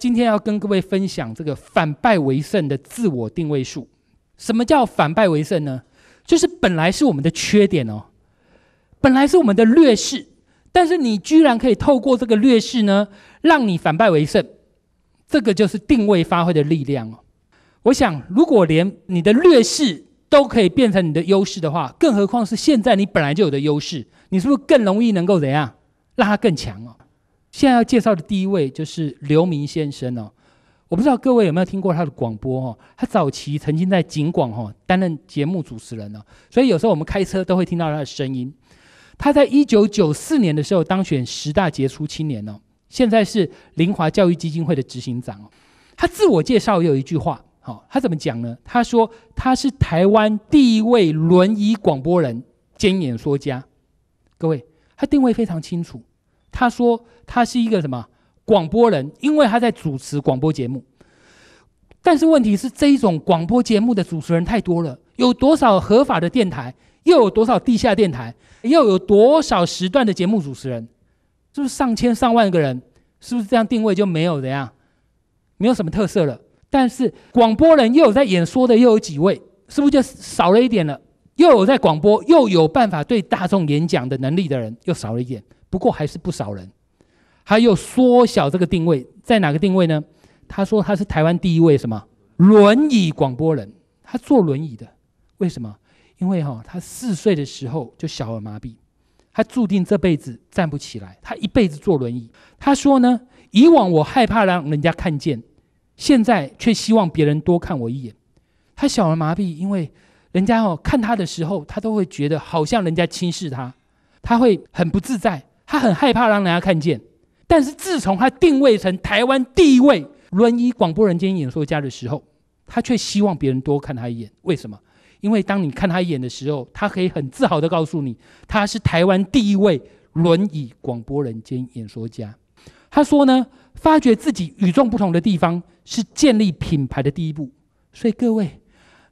今天要跟各位分享这个反败为胜的自我定位术。什么叫反败为胜呢？就是本来是我们的缺点哦，本来是我们的劣势，但是你居然可以透过这个劣势呢，让你反败为胜，这个就是定位发挥的力量哦。我想，如果连你的劣势都可以变成你的优势的话，更何况是现在你本来就有的优势？你是不是更容易能够怎样让它更强哦？现在要介绍的第一位就是刘明先生哦，我不知道各位有没有听过他的广播哦，他早期曾经在警广哦担任节目主持人哦，所以有时候我们开车都会听到他的声音。他在一九九四年的时候当选十大杰出青年哦，现在是林华教育基金会的执行长哦。他自我介绍有一句话哦，他怎么讲呢？他说他是台湾第一位轮椅广播人兼演说家。各位，他定位非常清楚。他说：“他是一个什么广播人？因为他在主持广播节目。但是问题是，这一种广播节目的主持人太多了。有多少合法的电台？又有多少地下电台？又有多少时段的节目主持人？是不是上千上万个人？是不是这样定位就没有的呀？没有什么特色了。但是广播人又有在演说的，又有几位？是不是就少了一点了？又有在广播，又有办法对大众演讲的能力的人，又少了一点。”不过还是不少人，他又缩小这个定位，在哪个定位呢？他说他是台湾第一位什么轮椅广播人，他坐轮椅的，为什么？因为哈，他四岁的时候就小儿麻痹，他注定这辈子站不起来，他一辈子坐轮椅。他说呢，以往我害怕让人家看见，现在却希望别人多看我一眼。他小儿麻痹，因为人家哦看他的时候，他都会觉得好像人家轻视他，他会很不自在。他很害怕让人家看见，但是自从他定位成台湾第一位轮椅广播人间演说家的时候，他却希望别人多看他一眼。为什么？因为当你看他一眼的时候，他可以很自豪的告诉你，他是台湾第一位轮椅广播人间演说家。他说呢，发觉自己与众不同的地方是建立品牌的第一步。所以各位，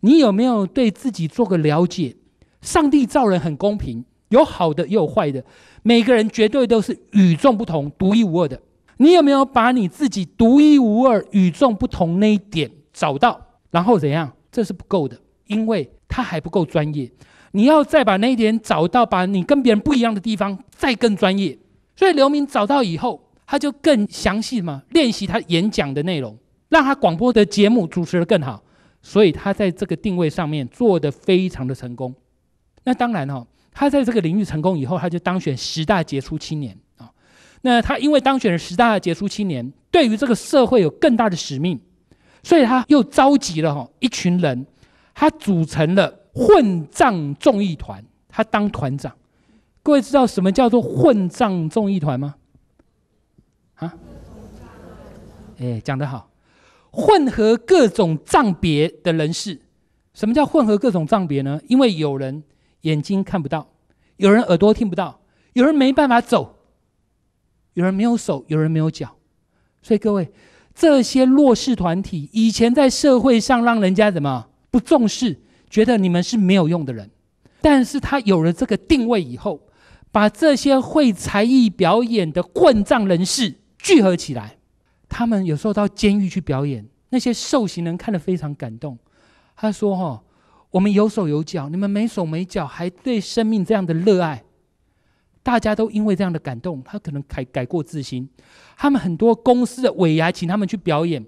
你有没有对自己做个了解？上帝造人很公平。有好的，也有坏的。每个人绝对都是与众不同、独一无二的。你有没有把你自己独一无二、与众不同那一点找到？然后怎样？这是不够的，因为他还不够专业。你要再把那一点找到，把你跟别人不一样的地方再更专业。所以刘明找到以后，他就更详细嘛，练习他演讲的内容，让他广播的节目主持的更好。所以他在这个定位上面做得非常的成功。那当然哈。他在这个领域成功以后，他就当选十大杰出青年啊。那他因为当选了十大杰出青年，对于这个社会有更大的使命，所以他又召集了哈一群人，他组成了混账众议团，他当团长。各位知道什么叫做混账众议团吗？啊？哎，讲得好，混合各种账别的人士。什么叫混合各种账别呢？因为有人。眼睛看不到，有人耳朵听不到，有人没办法走，有人没有手，有人没有脚，所以各位，这些弱势团体以前在社会上让人家怎么不重视，觉得你们是没有用的人，但是他有了这个定位以后，把这些会才艺表演的混账人士聚合起来，他们有时候到监狱去表演，那些受刑人看得非常感动，他说：“哈。”我们有手有脚，你们没手没脚，还对生命这样的热爱，大家都因为这样的感动，他可能改改过自新。他们很多公司的尾牙请他们去表演，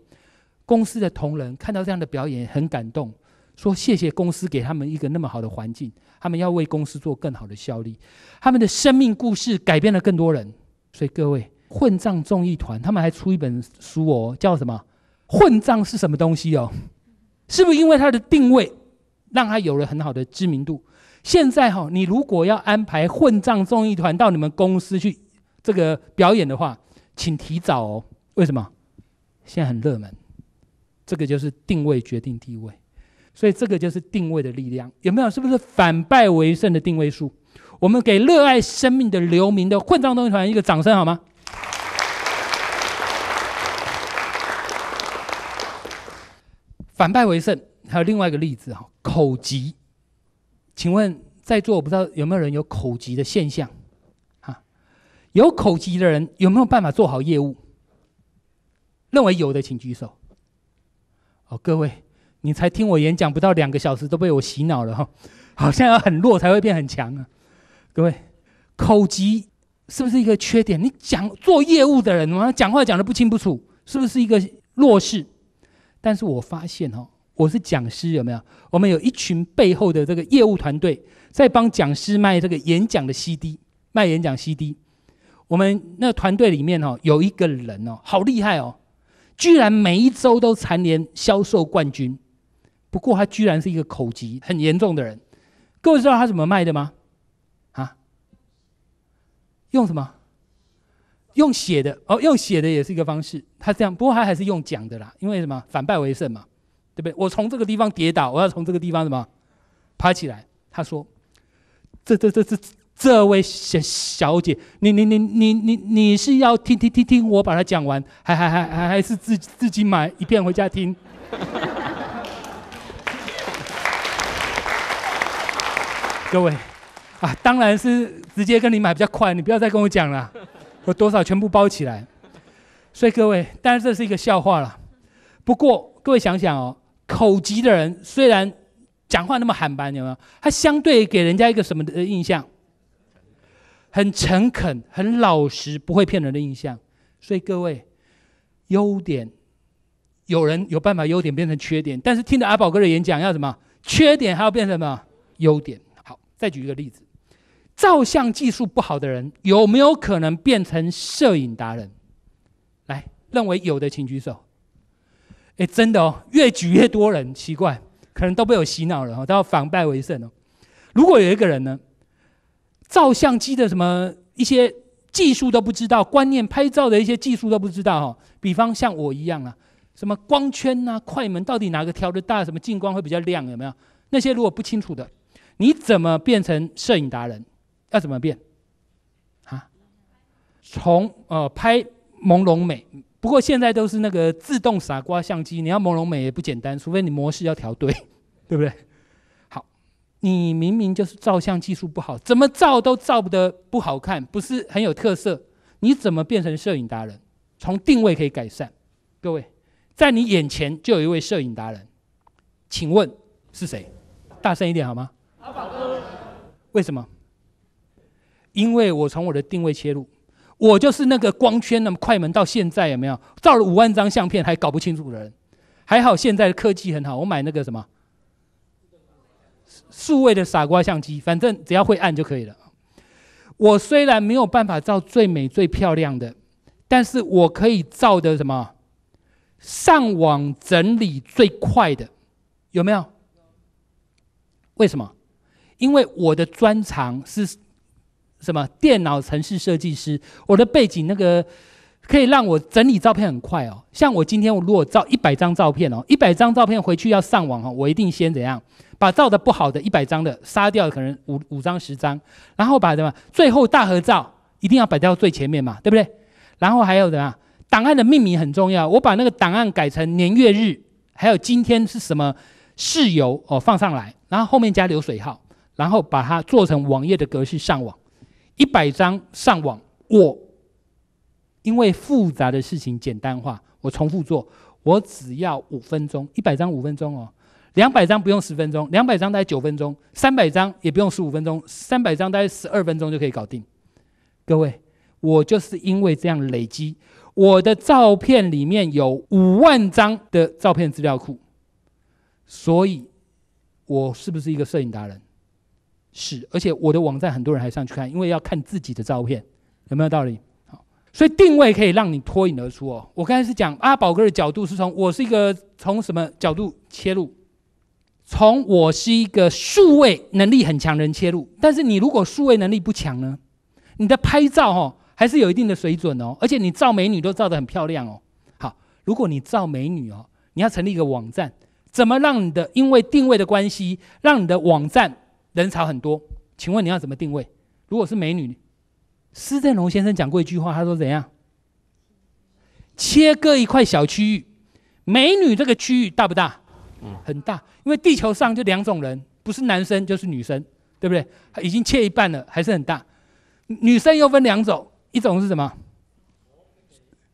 公司的同仁看到这样的表演很感动，说谢谢公司给他们一个那么好的环境，他们要为公司做更好的效力。他们的生命故事改变了更多人，所以各位混账综艺团，他们还出一本书哦，叫什么？混账是什么东西哦？是不是因为它的定位？让他有了很好的知名度。现在哈，你如果要安排混账综艺团到你们公司去这个表演的话，请提早哦。为什么？现在很热门，这个就是定位决定地位，所以这个就是定位的力量。有没有？是不是反败为胜的定位术？我们给热爱生命的流民的混账综艺团一个掌声好吗？反败为胜。还有另外一个例子哈，口疾。请问在座我不知道有没有人有口疾的现象？啊，有口疾的人有没有办法做好业务？认为有的请举手。哦，各位，你才听我演讲不到两个小时，都被我洗脑了哈，好像要很弱才会变很强啊。各位，口疾是不是一个缺点？你讲做业务的人，好讲话讲的不清不楚，是不是一个弱势？但是我发现哈。我是讲师，有没有？我们有一群背后的这个业务团队，在帮讲师卖这个演讲的 CD，卖演讲 CD。我们那团队里面哦，有一个人哦，好厉害哦，居然每一周都蝉联销售冠军。不过他居然是一个口疾很严重的人。各位知道他怎么卖的吗？啊？用什么？用写的哦，用写的也是一个方式。他这样，不过他还是用讲的啦，因为什么？反败为胜嘛。对不对？我从这个地方跌倒，我要从这个地方什么爬起来？他说：“这、这、这这，这位小小姐，你、你、你、你、你，你是要听、听、听、听我把它讲完，还、还、还、还还是自自己买一片回家听？” 各位啊，当然是直接跟你买比较快，你不要再跟我讲了，我多少全部包起来。所以各位，当然这是一个笑话了。不过各位想想哦。口疾的人虽然讲话那么喊白，有没有？他相对给人家一个什么的印象？很诚恳、很老实、不会骗人的印象。所以各位，优点有人有办法，优点变成缺点。但是听了阿宝哥的演讲，要什么？缺点还要变成什么？优点。好，再举一个例子：照相技术不好的人，有没有可能变成摄影达人？来，认为有的，请举手。哎，真的哦，越举越多人，奇怪，可能都被我洗脑了哦，都要反败为胜哦。如果有一个人呢，照相机的什么一些技术都不知道，观念拍照的一些技术都不知道哈，比方像我一样啊，什么光圈啊、快门到底哪个调的大，什么近光会比较亮，有没有？那些如果不清楚的，你怎么变成摄影达人？要怎么变啊？从呃拍朦胧美。不过现在都是那个自动傻瓜相机，你要朦胧美也不简单，除非你模式要调对，对不对？好，你明明就是照相技术不好，怎么照都照不得不好看，不是很有特色，你怎么变成摄影达人？从定位可以改善。各位，在你眼前就有一位摄影达人，请问是谁？大声一点好吗？阿宝哥。为什么？因为我从我的定位切入。我就是那个光圈、那么快门，到现在有没有照了五万张相片还搞不清楚的人？还好现在的科技很好，我买那个什么数位的傻瓜相机，反正只要会按就可以了。我虽然没有办法照最美最漂亮的，但是我可以照的什么上网整理最快的，有没有？为什么？因为我的专长是。什么电脑城市设计师？我的背景那个可以让我整理照片很快哦。像我今天我如果照一百张照片哦，一百张照片回去要上网哦，我一定先怎样？把照的不好的一百张的杀掉，可能五五张十张，然后把什么最后大合照一定要摆到最前面嘛，对不对？然后还有样档案的命名很重要，我把那个档案改成年月日，还有今天是什么事由哦放上来，然后后面加流水号，然后把它做成网页的格式上网。一百张上网，我因为复杂的事情简单化，我重复做，我只要五分钟，一百张五分钟哦，两百张不用十分钟，两百张大概九分钟，三百张也不用十五分钟，三百张大概十二分钟就可以搞定。各位，我就是因为这样累积，我的照片里面有五万张的照片资料库，所以，我是不是一个摄影达人？是，而且我的网站很多人还上去看，因为要看自己的照片，有没有道理？好，所以定位可以让你脱颖而出哦。我刚才是讲阿宝哥的角度是从我是一个从什么角度切入，从我是一个数位能力很强人切入。但是你如果数位能力不强呢？你的拍照哦还是有一定的水准哦，而且你照美女都照的很漂亮哦。好，如果你照美女哦，你要成立一个网站，怎么让你的因为定位的关系，让你的网站？人潮很多，请问你要怎么定位？如果是美女，施正荣先生讲过一句话，他说怎样？切割一块小区域，美女这个区域大不大？嗯，很大，因为地球上就两种人，不是男生就是女生，对不对？已经切一半了，还是很大。女生又分两种，一种是什么？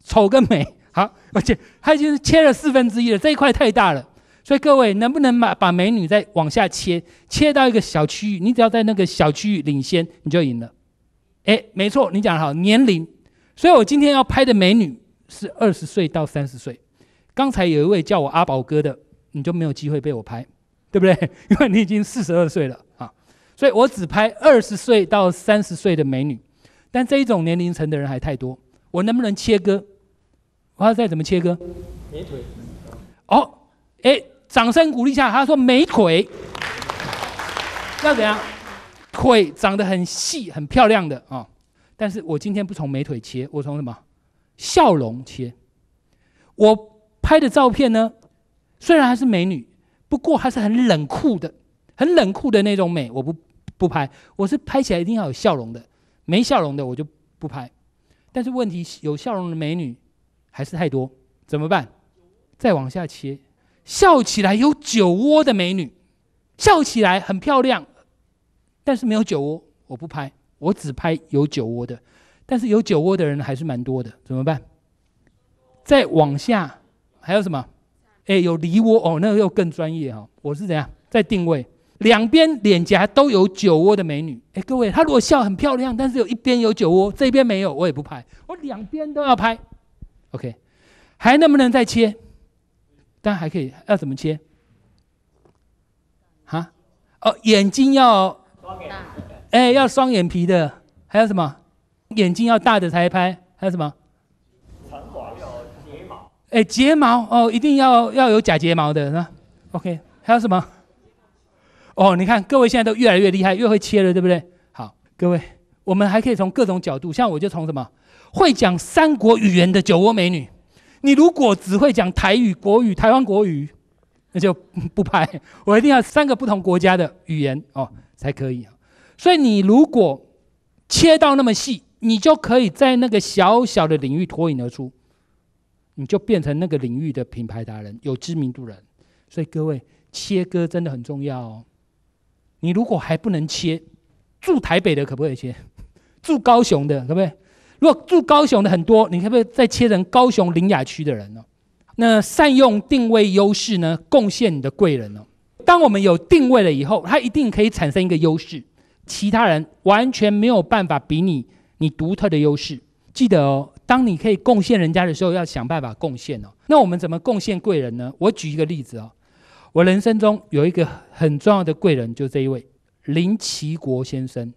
丑跟美，好，而且他已经切了四分之一了，这一块太大了。所以各位，能不能把把美女再往下切，切到一个小区域？你只要在那个小区域领先，你就赢了。诶，没错，你讲的好，年龄。所以我今天要拍的美女是二十岁到三十岁。刚才有一位叫我阿宝哥的，你就没有机会被我拍，对不对？因为你已经四十二岁了啊。所以我只拍二十岁到三十岁的美女。但这一种年龄层的人还太多，我能不能切割？我要再怎么切割？腿哦，哎。掌声鼓励一下，他说美腿要怎样？腿长得很细、很漂亮的啊！但是我今天不从美腿切，我从什么？笑容切。我拍的照片呢，虽然还是美女，不过还是很冷酷的，很冷酷的那种美，我不不拍。我是拍起来一定要有笑容的，没笑容的我就不拍。但是问题有笑容的美女还是太多，怎么办？再往下切。笑起来有酒窝的美女，笑起来很漂亮，但是没有酒窝，我不拍，我只拍有酒窝的。但是有酒窝的人还是蛮多的，怎么办？再往下还有什么？哎，有梨窝哦，那个又更专业哈。我是怎样在定位？两边脸颊都有酒窝的美女，哎，各位，她如果笑很漂亮，但是有一边有酒窝，这边没有，我也不拍，我两边都要拍。OK，还能不能再切？但还可以，要怎么切？哈？哦，眼睛要哎，要双眼皮的，还有什么？眼睛要大的才拍，还有什么？要睫毛哎，睫毛哦，一定要要有假睫毛的，那 o k 还有什么？哦，你看各位现在都越来越厉害，越会切了，对不对？好，各位，我们还可以从各种角度，像我就从什么会讲三国语言的酒窝美女。你如果只会讲台语、国语、台湾国语，那就不拍。我一定要三个不同国家的语言哦，才可以。所以你如果切到那么细，你就可以在那个小小的领域脱颖而出，你就变成那个领域的品牌达人、有知名度人。所以各位，切割真的很重要哦。你如果还不能切，住台北的可不可以切？住高雄的可不可以？如果住高雄的很多，你可不可以再切成高雄林雅区的人呢？那善用定位优势呢？贡献你的贵人呢？当我们有定位了以后，它一定可以产生一个优势，其他人完全没有办法比你，你独特的优势。记得哦，当你可以贡献人家的时候，要想办法贡献哦。那我们怎么贡献贵人呢？我举一个例子哦，我人生中有一个很重要的贵人，就这一位林奇国先生。